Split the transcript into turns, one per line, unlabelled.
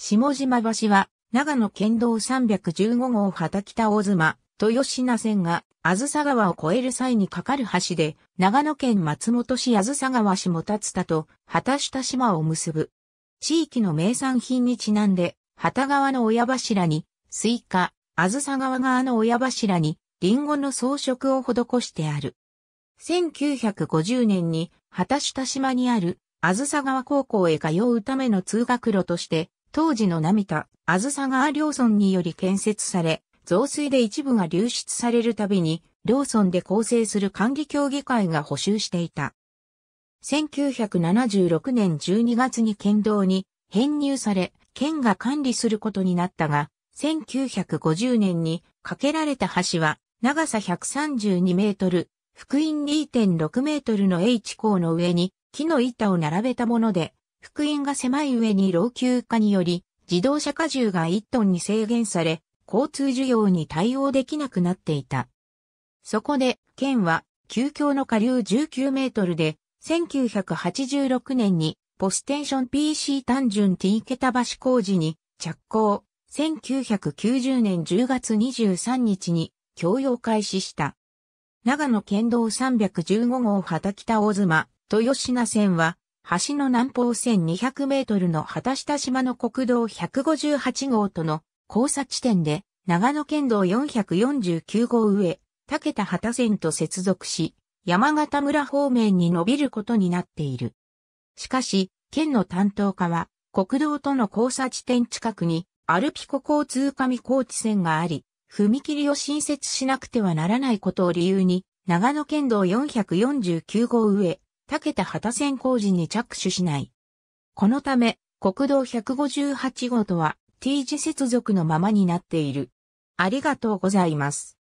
下島橋は、長野県道315号畑北大妻、豊品線が、あずさ川を越える際に架かる橋で、長野県松本市あずさ川下つ田と、畑下島を結ぶ。地域の名産品にちなんで、畑川の親柱に、スイカ、あずさ川側の親柱に、リンゴの装飾を施してある。1950年に、畑下島にある、あずさ川高校へ通うための通学路として、当時の並田、あずさ川両村により建設され、増水で一部が流出されるたびに、両村で構成する管理協議会が補修していた。1976年12月に県道に編入され、県が管理することになったが、1950年に架けられた橋は長さ132メートル、福音2.6メートルの H 港の上に木の板を並べたもので、福音が狭い上に老朽化により、自動車荷重が1トンに制限され、交通需要に対応できなくなっていた。そこで、県は、旧橋の下流19メートルで、1986年に、ポステーション PC 単純 T 桁橋工事に着工、1990年10月23日に供用開始した。長野県道315号畑北大妻、豊品線は橋の南方1200メートルの畑下島の国道158号との交差地点で、長野県道449号上、竹田畑線と接続し、山形村方面に伸びることになっている。しかし、県の担当課は、国道との交差地点近くに、アルピコ交通上高地線があり、踏切を新設しなくてはならないことを理由に、長野県道449号上、竹田畑線工事に着手しない。このため、国道158号とは T 字接続のままになっている。ありがとうございます。